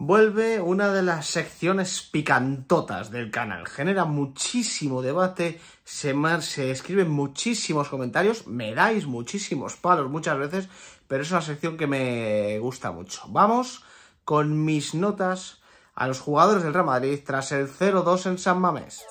vuelve una de las secciones picantotas del canal. Genera muchísimo debate, se, se escriben muchísimos comentarios, me dais muchísimos palos muchas veces, pero es una sección que me gusta mucho. Vamos con mis notas a los jugadores del Real Madrid tras el 0-2 en San Mamés.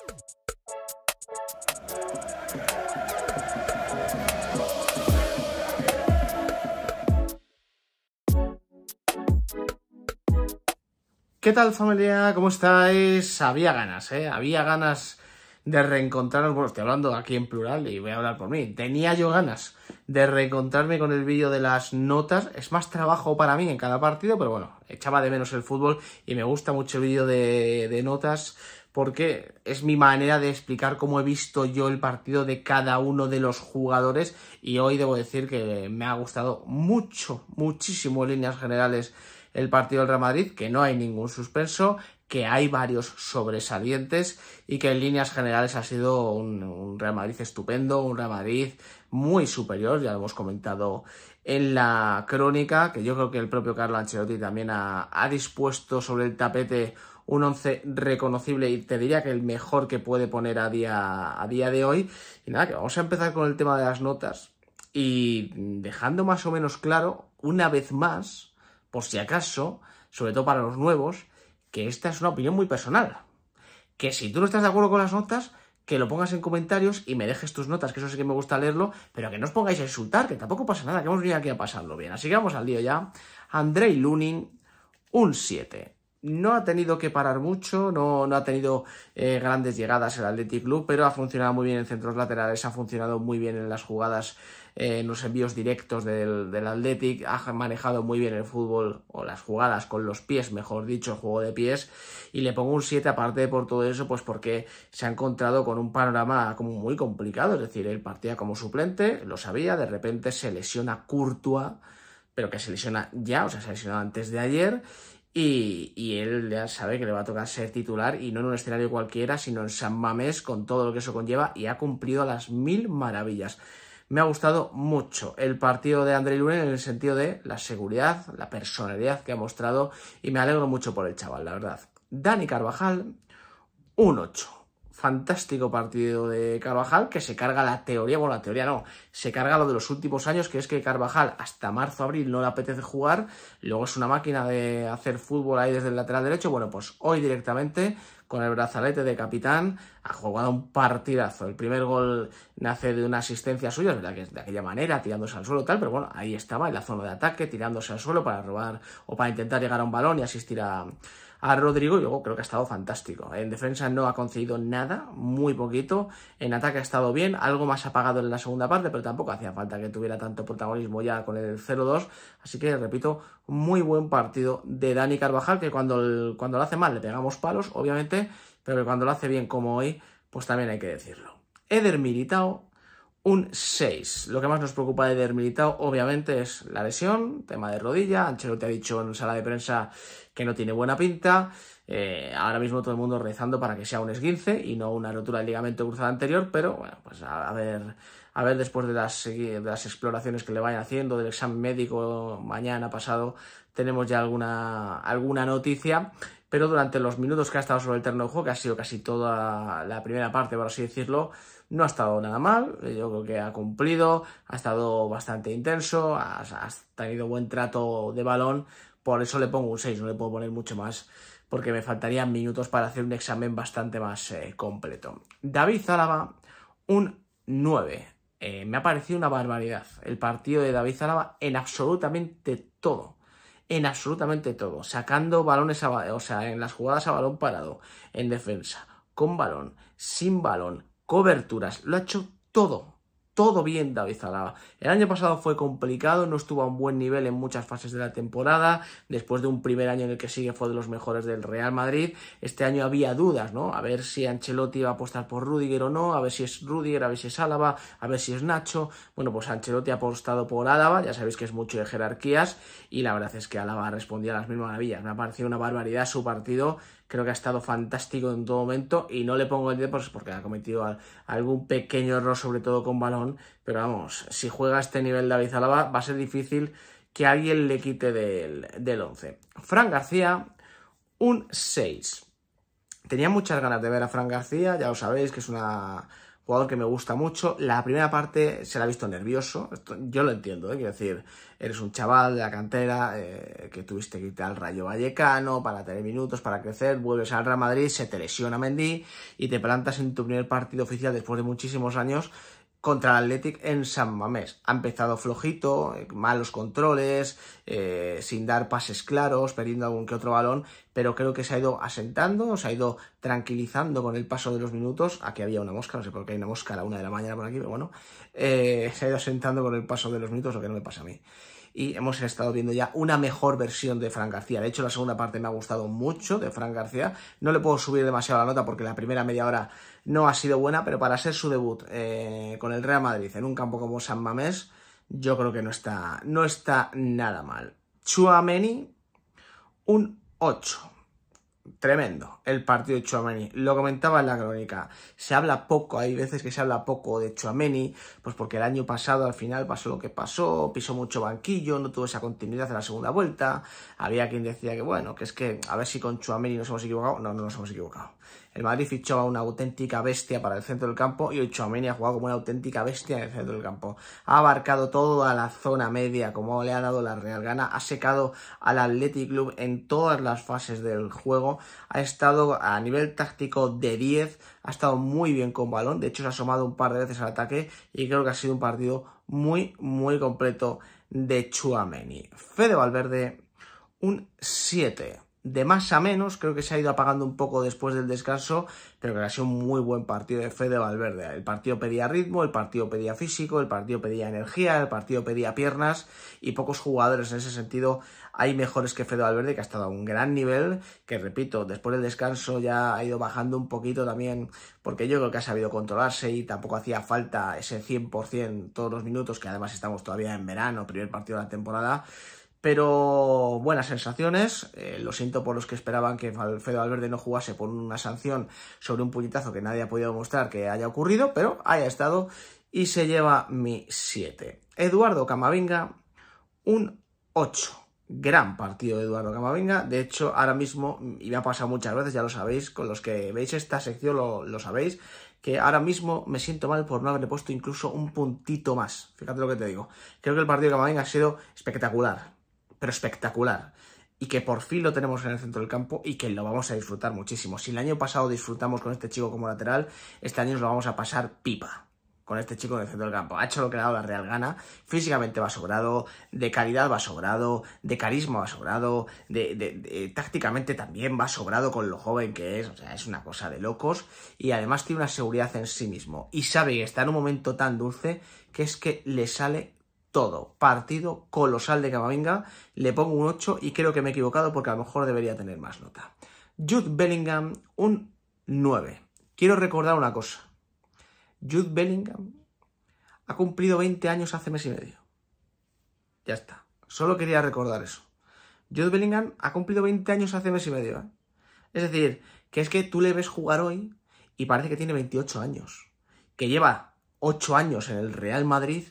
¿Qué tal familia? ¿Cómo estáis? Había ganas, ¿eh? Había ganas de reencontrarnos, bueno, estoy hablando aquí en plural y voy a hablar por mí. Tenía yo ganas de reencontrarme con el vídeo de las notas. Es más trabajo para mí en cada partido, pero bueno, echaba de menos el fútbol y me gusta mucho el vídeo de, de notas porque es mi manera de explicar cómo he visto yo el partido de cada uno de los jugadores y hoy debo decir que me ha gustado mucho, muchísimo en líneas generales el partido del Real Madrid, que no hay ningún suspenso, que hay varios sobresalientes y que en líneas generales ha sido un, Real Madrid estupendo, un Real Madrid muy superior, ya lo hemos comentado en la crónica, que yo creo que el propio Carlo Ancelotti también ha, dispuesto sobre el tapete un once reconocible y te diría que el mejor que puede poner a día, a día de hoy. Y nada, que vamos a empezar con el tema de las notas y dejando más o menos claro, una vez más, por si acaso, sobre todo para los nuevos, que esta es una opinión muy personal. Que si tú no estás de acuerdo con las notas, que lo pongas en comentarios y me dejes tus notas, que eso sí que me gusta leerlo, pero que no os pongáis a insultar, que tampoco pasa nada, que hemos venido aquí a pasarlo bien. Así que vamos al lío ya. Andrei Lunin, un 7. No ha tenido que parar mucho, no, ha tenido eh, grandes llegadas el Athletic Club, pero ha funcionado muy bien en centros laterales, ha funcionado muy bien en las jugadas eh, en los envíos directos del, del Athletic, ha manejado muy bien el fútbol o las jugadas con los pies, mejor dicho, juego de pies, y le pongo un 7 aparte por todo eso, pues porque se ha encontrado con un panorama como muy complicado, es decir, él partía como suplente, lo sabía, de repente se lesiona Courtois, pero que se lesiona ya, o sea, se ha antes de ayer, y, y, él ya sabe que le va a tocar ser titular y no en un escenario cualquiera, sino en San Mamés con todo lo que eso conlleva y ha cumplido las mil maravillas me ha gustado mucho el partido de André Lunen en el sentido de la seguridad, la personalidad que ha mostrado y me alegro mucho por el chaval, la verdad. Dani Carvajal, un 8. Fantástico partido de Carvajal que se carga la teoría, bueno, la teoría no, se carga lo de los últimos años, que es que Carvajal hasta marzo, abril no le apetece jugar, luego es una máquina de hacer fútbol ahí desde el lateral derecho, bueno, pues hoy directamente con el brazalete de capitán, ha jugado un partidazo. El primer gol nace de una asistencia suya, es ¿verdad? Que es de aquella manera, tirándose al suelo, tal, pero bueno, ahí estaba en la zona de ataque, tirándose al suelo para robar o para intentar llegar a un balón y asistir a, a Rodrigo yo creo que ha estado fantástico. En defensa no ha conseguido nada, muy poquito. En ataque ha estado bien, algo más apagado en la segunda parte, pero tampoco hacía falta que tuviera tanto protagonismo ya con el 0-2. Así que, repito, muy buen partido de Dani Carvajal, que cuando, cuando lo hace mal le pegamos palos, obviamente, pero que cuando lo hace bien como hoy, pues también hay que decirlo. Eder Militao un 6. Lo que más nos preocupa de Eder obviamente, es la lesión, tema de rodilla. te ha dicho en sala de prensa que no tiene buena pinta. Eh, ahora mismo todo el mundo rezando para que sea un esguince y no una rotura del ligamento cruzado anterior, pero bueno, pues a, ver, a ver después de las, exploraciones que le vayan haciendo, del examen médico mañana pasado, tenemos ya alguna, alguna noticia pero durante los minutos que ha estado sobre el terreno juego, que ha sido casi toda la primera parte, por así decirlo, no ha estado nada mal, yo creo que ha cumplido, ha estado bastante intenso, ha tenido buen trato de balón, por eso le pongo un 6, no le puedo poner mucho más porque me faltarían minutos para hacer un examen bastante más eh, completo. David Zálava, un 9. Eh, me ha parecido una barbaridad el partido de David Zálava en absolutamente todo. En absolutamente todo. Sacando balones, o sea, en las jugadas a balón parado, en defensa, con balón, sin balón, coberturas, lo ha hecho todo, todo bien David Zalaba. El año pasado fue complicado, no estuvo a un buen nivel en muchas fases de la temporada, después de un primer año en el que sigue fue de los mejores del Real Madrid, este año había dudas, ¿no? A ver si Ancelotti iba a apostar por Rudiger o no, a ver si es Rudiger, a ver si es Álava, a ver si es Nacho. Bueno, pues Ancelotti ha apostado por Álava, ya sabéis que es mucho de jerarquías, y la verdad es que Álava respondía a las mismas maravillas, me ha parecido una barbaridad su partido, creo que ha estado fantástico en todo momento y no le pongo el 10 porque ha cometido algún pequeño error, sobre todo con balón, pero vamos, si juega a este nivel David Alaba va a ser difícil que alguien le quite del, del 11. Fran García, un 6. Tenía muchas ganas de ver a Fran García, ya lo sabéis que es una jugador que me gusta mucho. La primera parte se la ha visto nervioso, yo lo entiendo, ¿eh? quiero decir, eres un chaval de la cantera eh, que tuviste que irte al Rayo Vallecano para tener minutos, para crecer, vuelves al Real Madrid, se te lesiona Mendy y te plantas en tu primer partido oficial después de muchísimos años contra el Athletic en San Mamés. Ha empezado flojito, eh, malos controles, eh, sin dar pases claros, perdiendo algún que otro balón, pero creo que se ha ido asentando, se ha ido tranquilizando con el paso de los minutos. Aquí había una mosca, no sé por qué hay una mosca a la una de la mañana por aquí, pero bueno, eh, se ha ido asentando con el paso de los minutos, lo que no me pasa a mí y hemos estado viendo ya una mejor versión de Fran García. De hecho, la segunda parte me ha gustado mucho de Fran García. No le puedo subir demasiado la nota porque la primera media hora no ha sido buena, pero para ser su debut eh, con el Real Madrid en un campo como San Mamés, yo creo que no está, no está nada mal. Chuameni, un 8. Tremendo el partido de Chuameni. Lo comentaba en la crónica. Se habla poco, hay veces que se habla poco de Chuameni, pues porque el año pasado al final pasó lo que pasó, pisó mucho banquillo, no tuvo esa continuidad en la segunda vuelta. Había quien decía que bueno, que es que a ver si con Chuameni nos hemos equivocado. No, no nos hemos equivocado. El Madrid fichó a una auténtica bestia para el centro del campo y hoy ha jugado como una auténtica bestia en el centro del campo. Ha abarcado toda la zona media como le ha dado la Real Gana, ha secado al Athletic Club en todas las fases del juego ha estado a nivel táctico de 10, ha estado muy bien con balón, de hecho se ha asomado un par de veces al ataque y creo que ha sido un partido muy, muy completo de Chuameni. Fede Valverde, un 7 de más a menos, creo que se ha ido apagando un poco después del descanso, pero que ha sido un muy buen partido de Fede Valverde. El partido pedía ritmo, el partido pedía físico, el partido pedía energía, el partido pedía piernas y pocos jugadores en ese sentido hay mejores que Fede Valverde, que ha estado a un gran nivel, que repito, después del descanso ya ha ido bajando un poquito también, porque yo creo que ha sabido controlarse y tampoco hacía falta ese 100% todos los minutos, que además estamos todavía en verano, primer partido de la temporada, pero buenas sensaciones, eh, lo siento por los que esperaban que Alfredo Valverde no jugase por una sanción sobre un puñetazo que nadie ha podido mostrar que haya ocurrido, pero haya estado y se lleva mi 7. Eduardo Camavinga, un 8. Gran partido de Eduardo Camavinga, de hecho ahora mismo, y me ha pasado muchas veces, ya lo sabéis, con los que veis esta sección lo, lo sabéis, que ahora mismo me siento mal por no haberle puesto incluso un puntito más. Fíjate lo que te digo. Creo que el partido de Camavinga ha sido espectacular pero espectacular. Y que por fin lo tenemos en el centro del campo y que lo vamos a disfrutar muchísimo. Si el año pasado disfrutamos con este chico como lateral, este año nos lo vamos a pasar pipa con este chico en el centro del campo. Ha hecho lo que le ha dado la Real Gana. Físicamente va sobrado, de calidad va sobrado, de carisma va sobrado, de, tácticamente también va sobrado con lo joven que es. O sea, es una cosa de locos. Y además tiene una seguridad en sí mismo. Y sabe que está en un momento tan dulce que es que le sale todo. Partido colosal de Camavinga. Le pongo un 8 y creo que me he equivocado porque a lo mejor debería tener más nota. Jude Bellingham, un 9. Quiero recordar una cosa. Jude Bellingham ha cumplido 20 años hace mes y medio. Ya está. Solo quería recordar eso. Jude Bellingham ha cumplido 20 años hace mes y medio. ¿eh? Es decir, que es que tú le ves jugar hoy y parece que tiene 28 años. Que lleva 8 años en el Real Madrid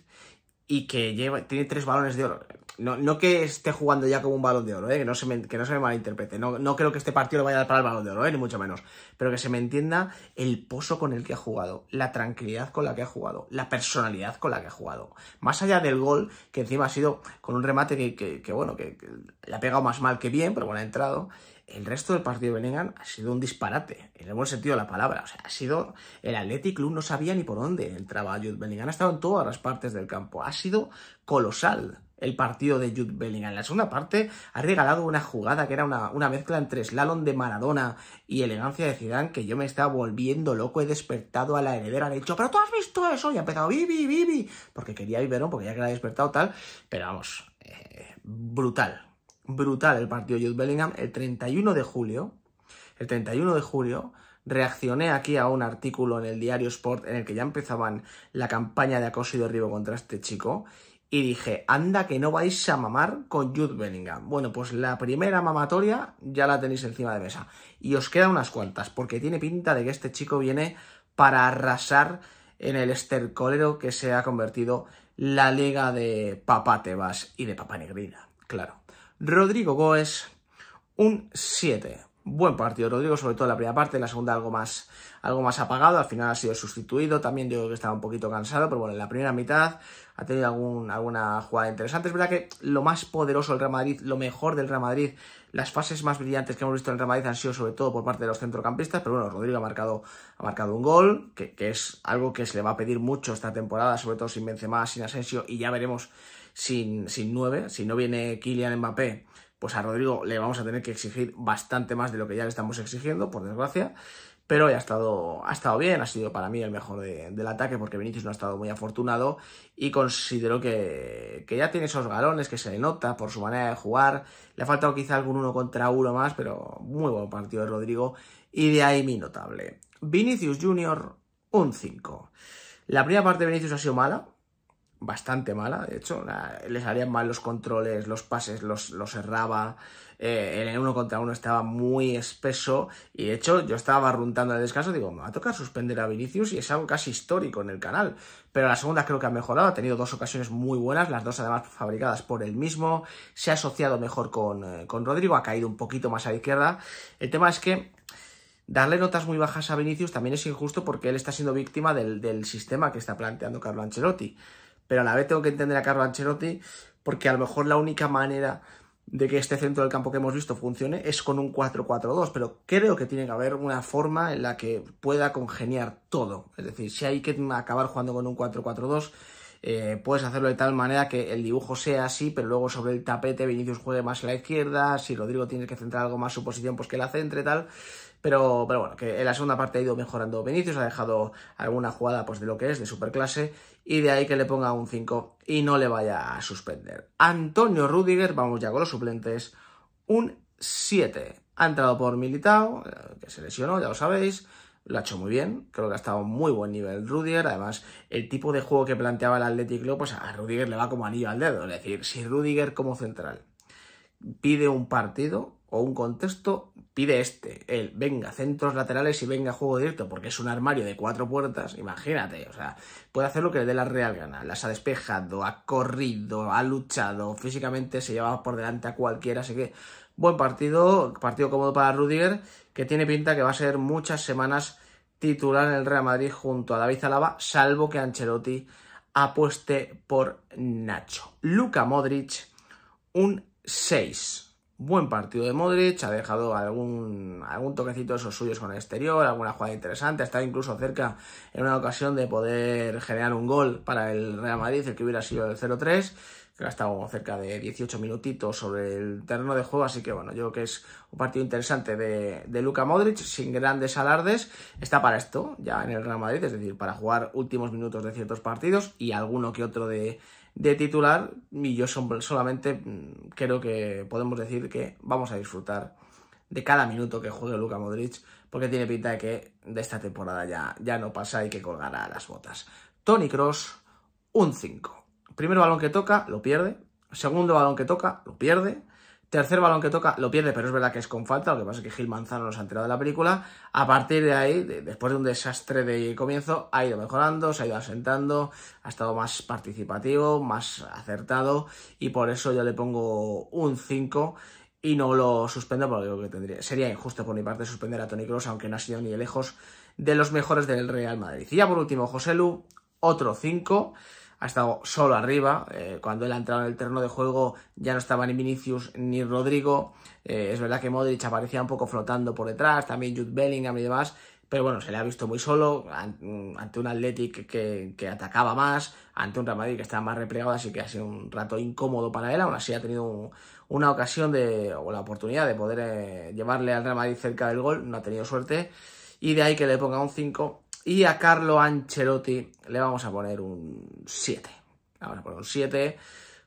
y que lleva, tiene tres balones de oro. No, no, que esté jugando ya como un balón de oro, ¿eh? que, no se me, que no se me malinterprete. No, no, creo que este partido lo vaya a dar para el balón de oro, ¿eh? ni mucho menos. Pero que se me entienda el pozo con el que ha jugado, la tranquilidad con la que ha jugado, la personalidad con la que ha jugado. Más allá del gol, que encima ha sido con un remate que, bueno, que, que le ha pegado más mal que bien, pero bueno, ha entrado el resto del partido de Bellingham ha sido un disparate, en el buen sentido de la palabra. O sea, ha sido. El Athletic Club no sabía ni por dónde entraba Jude Bellingham. Ha estado en todas las partes del campo. Ha sido colosal el partido de Jude Bellingham. En la segunda parte ha regalado una jugada que era una, mezcla entre slalom de Maradona y elegancia de Zidane que yo me estaba volviendo loco. He despertado a la heredera. Le he dicho, ¿pero tú has visto eso? Y ha empezado, ¡Vivi, Vivi! Porque quería Iberón, porque ya que la he despertado tal. Pero vamos, eh, brutal brutal el partido de Jude Bellingham el 31 de julio. El 31 de julio reaccioné aquí a un artículo en el diario Sport en el que ya empezaban la campaña de acoso y derribo contra este chico y dije, anda que no vais a mamar con Jude Bellingham. Bueno, pues la primera mamatoria ya la tenéis encima de mesa y os quedan unas cuantas porque tiene pinta de que este chico viene para arrasar en el estercolero que se ha convertido la liga de Papá Tebas y de Papá Negrina, claro. Rodrigo Goes, un 7. Buen partido, Rodrigo, sobre todo en la primera parte, en la segunda algo más, algo más apagado, al final ha sido sustituido, también digo que estaba un poquito cansado, pero bueno, en la primera mitad ha tenido alguna jugada interesante. Es verdad que lo más poderoso del Real Madrid, lo mejor del Real Madrid, las fases más brillantes que hemos visto en el Real Madrid han sido sobre todo por parte de los centrocampistas, pero bueno, Rodrigo ha marcado, ha marcado un gol, que, que es algo que se le va a pedir mucho esta temporada, sobre todo sin Benzema, sin Asensio, y ya veremos sin, 9, si no viene Kylian Mbappé, pues a Rodrigo le vamos a tener que exigir bastante más de lo que ya le estamos exigiendo, por desgracia. Pero ha estado, ha estado bien, ha sido para mí el mejor del ataque porque Vinicius no ha estado muy afortunado y considero que, ya tiene esos galones que se le nota por su manera de jugar. Le ha faltado quizá algún uno contra uno más, pero muy buen partido de Rodrigo y de ahí mi notable. Vinicius Jr., un 5. La primera parte de Vinicius ha sido mala, bastante mala, de hecho, le salían mal los controles, los pases los, los erraba, eh, el uno contra uno estaba muy espeso y de hecho yo estaba runtando en el descanso, digo, me va a tocar suspender a Vinicius y es algo casi histórico en el canal, pero la segunda creo que ha mejorado, ha tenido dos ocasiones muy buenas, las dos además fabricadas por él mismo, se ha asociado mejor con, eh, con Rodrigo, ha caído un poquito más a la izquierda, el tema es que Darle notas muy bajas a Vinicius también es injusto porque él está siendo víctima del, del sistema que está planteando Carlo Ancelotti pero a la vez tengo que entender a Carlo porque a lo mejor la única manera de que este centro del campo que hemos visto funcione es con un 4-4-2, pero creo que tiene que haber una forma en la que pueda congeniar todo. Es decir, si hay que acabar jugando con un 4-4-2, eh, puedes hacerlo de tal manera que el dibujo sea así, pero luego sobre el tapete Vinicius juegue más a la izquierda, si Rodrigo tiene que centrar algo más su posición, pues que la centre, tal. Pero, pero bueno, que en la segunda parte ha ido mejorando Vinicius, ha dejado alguna jugada pues, de lo que es, de superclase, y de ahí que le ponga un 5 y no le vaya a suspender. Antonio Rudiger, vamos ya con los suplentes, un 7. Ha entrado por Militao, eh, que se lesionó, ya lo sabéis, lo ha hecho muy bien, creo que ha estado muy buen nivel Rudiger, además el tipo de juego que planteaba el Athletic Club, pues a Rudiger le va como anillo al dedo, es decir, si Rudiger como central pide un partido, o un contexto pide este, el venga, centros laterales y venga juego directo, porque es un armario de cuatro puertas, imagínate, o sea, puede hacer lo que le dé la real gana, las ha despejado, ha corrido, ha luchado, físicamente se llevaba por delante a cualquiera, así que buen partido, partido cómodo para Rudiger, que tiene pinta que va a ser muchas semanas titular en el Real Madrid junto a David Alaba, salvo que Ancelotti apueste por Nacho. Luca Modric, un 6 Buen partido de Modric, ha dejado algún, algún toquecito de esos suyos con el exterior, alguna jugada interesante, ha estado incluso cerca en una ocasión de poder generar un gol para el Real Madrid, el que hubiera sido el 0-3, que ha estado cerca de 18 minutitos sobre el terreno de juego, así que bueno, yo creo que es un partido interesante de, de Luca Modric, sin grandes alardes, está para esto ya en el Real Madrid, es decir, para jugar últimos minutos de ciertos partidos y alguno que otro de de titular y yo solamente mm, creo que podemos decir que vamos a disfrutar de cada minuto que juegue Luca Modric porque tiene pinta de que de esta temporada ya, ya no pasa y que colgará las botas. Tony Cross, un 5. Primero balón que toca, lo pierde. Segundo balón que toca, lo pierde. Tercer balón que toca, lo pierde, pero es verdad que es con falta. Lo que pasa es que Gil Manzano nos ha enterado de la película. A partir de ahí, después de un desastre de comienzo, ha ido mejorando, se ha ido asentando, ha estado más participativo, más acertado. Y por eso yo le pongo un 5 y no lo suspendo porque que sería injusto por mi parte suspender a Tony Kroos, aunque no ha sido ni lejos de los mejores del Real Madrid. Y ya por último, José Lu, otro 5 ha estado solo arriba. Eh, cuando él ha entrado en el terreno de juego ya no estaba ni Vinicius ni Rodrigo. Eh, es verdad que Modric aparecía un poco flotando por detrás, también Jude Bellingham y demás. Pero bueno, se le ha visto muy solo ante un Athletic que, atacaba más, ante un Real Madrid que estaba más replegado, así que ha sido un rato incómodo para él. Aún así ha tenido una ocasión de, o la oportunidad de poder eh, llevarle al Real Madrid cerca del gol, no ha tenido suerte. Y de ahí que le ponga un 5 y a Carlo Ancelotti le vamos a poner un 7. Le vamos a poner un 7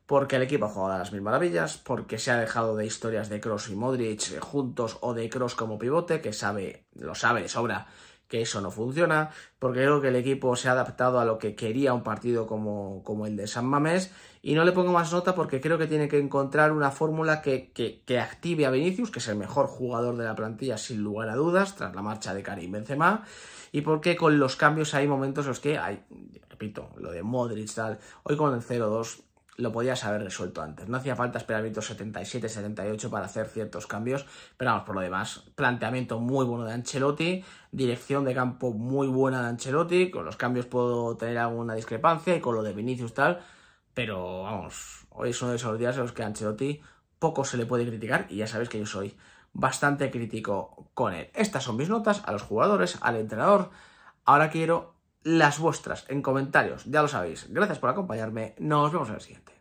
porque el equipo ha jugado a las mil maravillas, porque se ha dejado de historias de Cross y Modric juntos o de Cross como pivote, que sabe, lo sabe de sobra que eso no funciona, porque creo que el equipo se ha adaptado a lo que quería un partido como, como el de San Mamés, y no le pongo más nota porque creo que tiene que encontrar una fórmula que, que, que, active a Vinicius, que es el mejor jugador de la plantilla sin lugar a dudas, tras la marcha de Karim Benzema, y porque con los cambios hay momentos en los que hay, repito, lo de Modric, tal, hoy con el 0-2 lo podías haber resuelto antes. No hacía falta esperar 77, 78 para hacer ciertos cambios, pero vamos, por lo demás, planteamiento muy bueno de Ancelotti, dirección de campo muy buena de Ancelotti, con los cambios puedo tener alguna discrepancia y con lo de Vinicius tal, pero vamos, hoy es uno de esos días en los que a Ancelotti poco se le puede criticar y ya sabes que yo soy bastante crítico con él. Estas son mis notas a los jugadores, al entrenador. Ahora quiero las vuestras en comentarios, ya lo sabéis. Gracias por acompañarme, nos vemos en el siguiente.